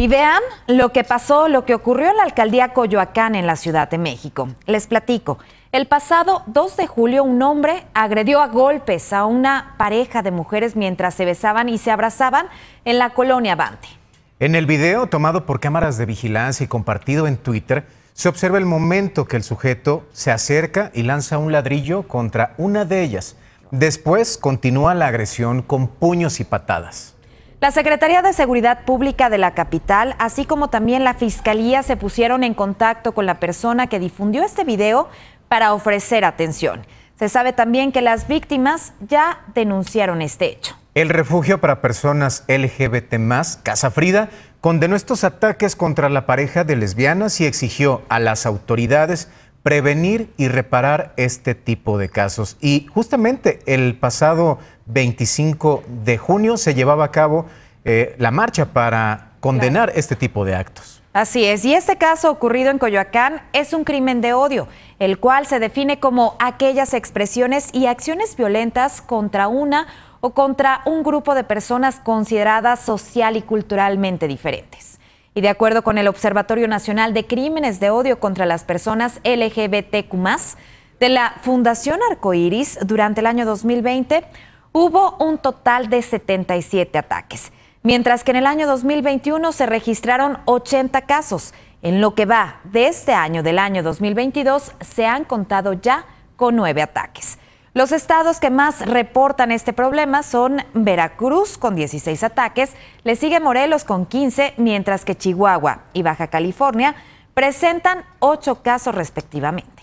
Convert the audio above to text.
Y vean lo que pasó, lo que ocurrió en la alcaldía Coyoacán en la Ciudad de México. Les platico. El pasado 2 de julio un hombre agredió a golpes a una pareja de mujeres mientras se besaban y se abrazaban en la colonia Bante. En el video tomado por cámaras de vigilancia y compartido en Twitter, se observa el momento que el sujeto se acerca y lanza un ladrillo contra una de ellas. Después continúa la agresión con puños y patadas. La Secretaría de Seguridad Pública de la capital, así como también la Fiscalía, se pusieron en contacto con la persona que difundió este video para ofrecer atención. Se sabe también que las víctimas ya denunciaron este hecho. El refugio para personas LGBT, Casa Frida, condenó estos ataques contra la pareja de lesbianas y exigió a las autoridades prevenir y reparar este tipo de casos. Y justamente el pasado 25 de junio se llevaba a cabo eh, la marcha para condenar este tipo de actos. Así es, y este caso ocurrido en Coyoacán es un crimen de odio, el cual se define como aquellas expresiones y acciones violentas contra una o contra un grupo de personas consideradas social y culturalmente diferentes. Y de acuerdo con el Observatorio Nacional de Crímenes de Odio contra las Personas LGBTQ, de la Fundación Arcoiris, durante el año 2020 hubo un total de 77 ataques, mientras que en el año 2021 se registraron 80 casos. En lo que va de este año, del año 2022, se han contado ya con nueve ataques. Los estados que más reportan este problema son Veracruz con 16 ataques, le sigue Morelos con 15, mientras que Chihuahua y Baja California presentan 8 casos respectivamente.